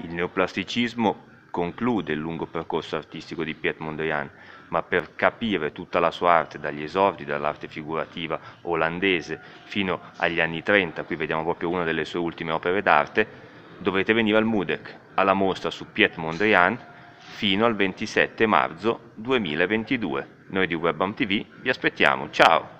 Il neoplasticismo conclude il lungo percorso artistico di Piet Mondrian, ma per capire tutta la sua arte, dagli esordi dell'arte figurativa olandese fino agli anni 30, qui vediamo proprio una delle sue ultime opere d'arte, dovete venire al MUDEC, alla mostra su Piet Mondrian, fino al 27 marzo 2022. Noi di WebAm TV vi aspettiamo, ciao!